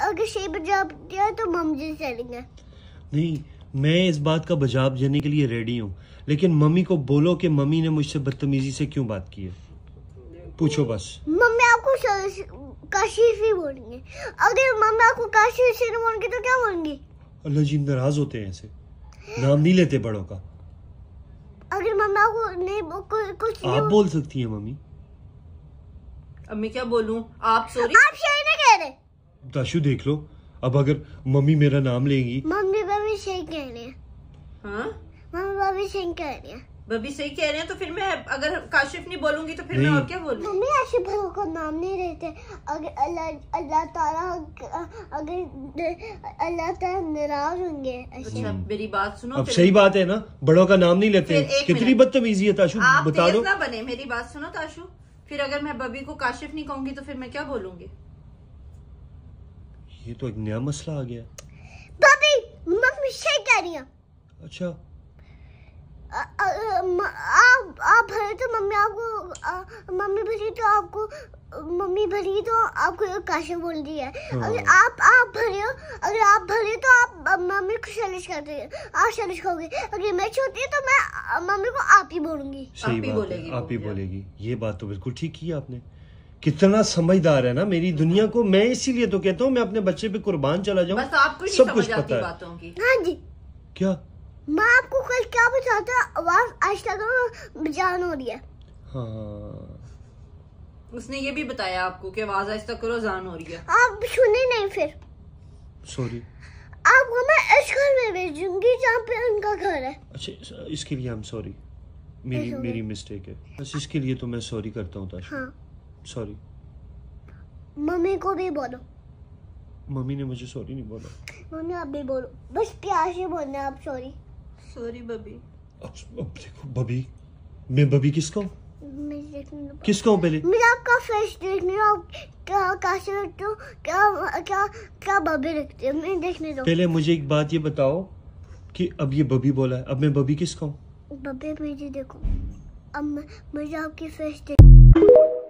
अगर शेर बजे दिया तो मम्मी चलेंगे नहीं मैं इस बात का बजाब देने के लिए रेडी हूँ लेकिन मम्मी को बोलो कि मम्मी ने मुझसे बदतमीजी से क्यों बात की है पूछो बस मम्मी आपको काशिफ ही बोलेंगे अगर मम्मी आपको काशिफ से नहीं बोलेंगे तो क्या बोलेंगे अल्लाह जी नाराज होते हैं ऐसे नाम नहीं लेते बड़ों का अगर मम्मी को नहीं कुछ आप बोल सकती हैं मम्मी अम्मी क्या बोलूं आप सॉरी आप शायद ताशु देख लो अब अगर मम्मी मेरा नाम लेंगी मम्मी बबी सही कह रहे हैं हाँ? मम्मी बबी सही कह रहे हैं बबी सही कह रहे हैं तो फिर मैं अगर काशिफ नहीं बोलूंगी तो फिर मैं और क्या बोलूंगी मम्मी आशिफ भाई का नाम नहीं लेते अगर अल्लाह अल्लाह ताला अगर अल्लाह ताला नाराज होंगे अच्छा मेरी बात सुनो अब सही बात है ना बड़ों का नाम नहीं लेते कितनी बदतमीजी है ताशु बता दो ना बने मेरी बात सुनो ताशु फिर अगर मैं बबी को काशिफ नहीं कहूंगी तो फिर मैं क्या बोलूंगी ये तो एक नया मसला आ गया भाभी मम्मी सही कह रही हैं अच्छा आप आप भरे तो मम्मी आपको मम्मी भरी तो आपको मम्मी भरी तो आपको एक काशे बोल दी है अगर हाँ। आप आप भरे हो अगर आप भरे तो आप मम्मी को शैलिश कर हैं आप शैलिश करोगे अगर मैं छोटी हूँ तो मैं मम्मी को आप ही बोलूंगी आप ही बोलेगी आप ही बोलेगी ये बात तो बिल्कुल ठीक की आपने कितना समझदार है ना मेरी दुनिया को मैं इसीलिए तो कहता हूँ मैं अपने बच्चे पे कुर्बान चला जाऊँ तो सब कुछ पता है हाँ जी क्या मैं आपको कल क्या बताता आवाज आज तक तो जान हो रही है हाँ उसने ये भी बताया आपको कि आवाज आज तक करो जान हो रही है आप सुने नहीं फिर सॉरी आपको मैं इस घर में भेजूंगी जहाँ पे उनका घर है अच्छा इसके लिए हम सॉरी मेरी मेरी मिस्टेक है बस इसके लिए तो मैं सॉरी करता हूँ ताशा हाँ। सॉरी मम्मी को भी बोलो मम्मी ने मुझे सॉरी नहीं बोला मम्मी आप भी बोलो बस प्यार से बोलना आप सॉरी सॉरी बबी अब देखो बबी मैं बबी किसका हूँ किसका हूँ पहले मैं आपका फेस देखने दो क्या कैसे रखते हो क्या क्या क्या बबी रखते हो मैं देखने दो पहले मुझे एक बात ये बताओ कि अब ये बबी बोला है अब मैं बबी किसका हूँ बबी मुझे देखो अब मैं मुझे आपकी फेस देख